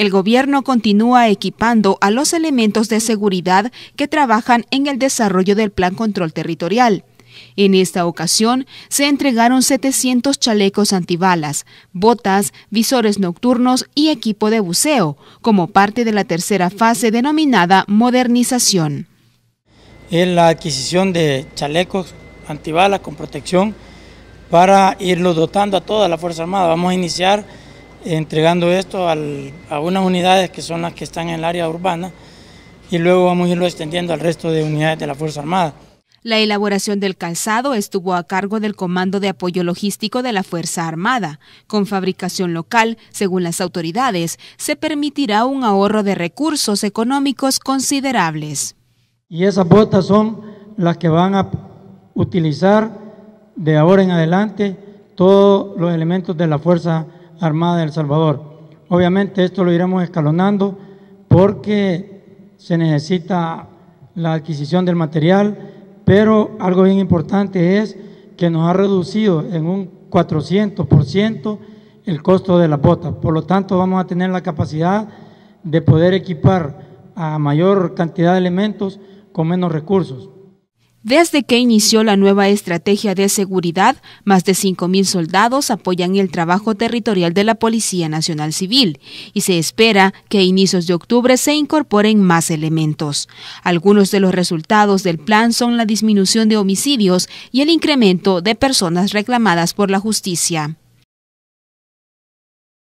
El gobierno continúa equipando a los elementos de seguridad que trabajan en el desarrollo del Plan Control Territorial. En esta ocasión se entregaron 700 chalecos antibalas, botas, visores nocturnos y equipo de buceo, como parte de la tercera fase denominada modernización. En la adquisición de chalecos antibalas con protección para irlos dotando a toda la Fuerza Armada. Vamos a iniciar entregando esto a unas unidades que son las que están en el área urbana y luego vamos a irlo extendiendo al resto de unidades de la Fuerza Armada. La elaboración del calzado estuvo a cargo del Comando de Apoyo Logístico de la Fuerza Armada. Con fabricación local, según las autoridades, se permitirá un ahorro de recursos económicos considerables. Y esas botas son las que van a utilizar de ahora en adelante todos los elementos de la Fuerza Armada Armada del Salvador. Obviamente esto lo iremos escalonando porque se necesita la adquisición del material, pero algo bien importante es que nos ha reducido en un 400% el costo de la bota, Por lo tanto, vamos a tener la capacidad de poder equipar a mayor cantidad de elementos con menos recursos. Desde que inició la nueva estrategia de seguridad, más de 5.000 soldados apoyan el trabajo territorial de la Policía Nacional Civil y se espera que a inicios de octubre se incorporen más elementos. Algunos de los resultados del plan son la disminución de homicidios y el incremento de personas reclamadas por la justicia.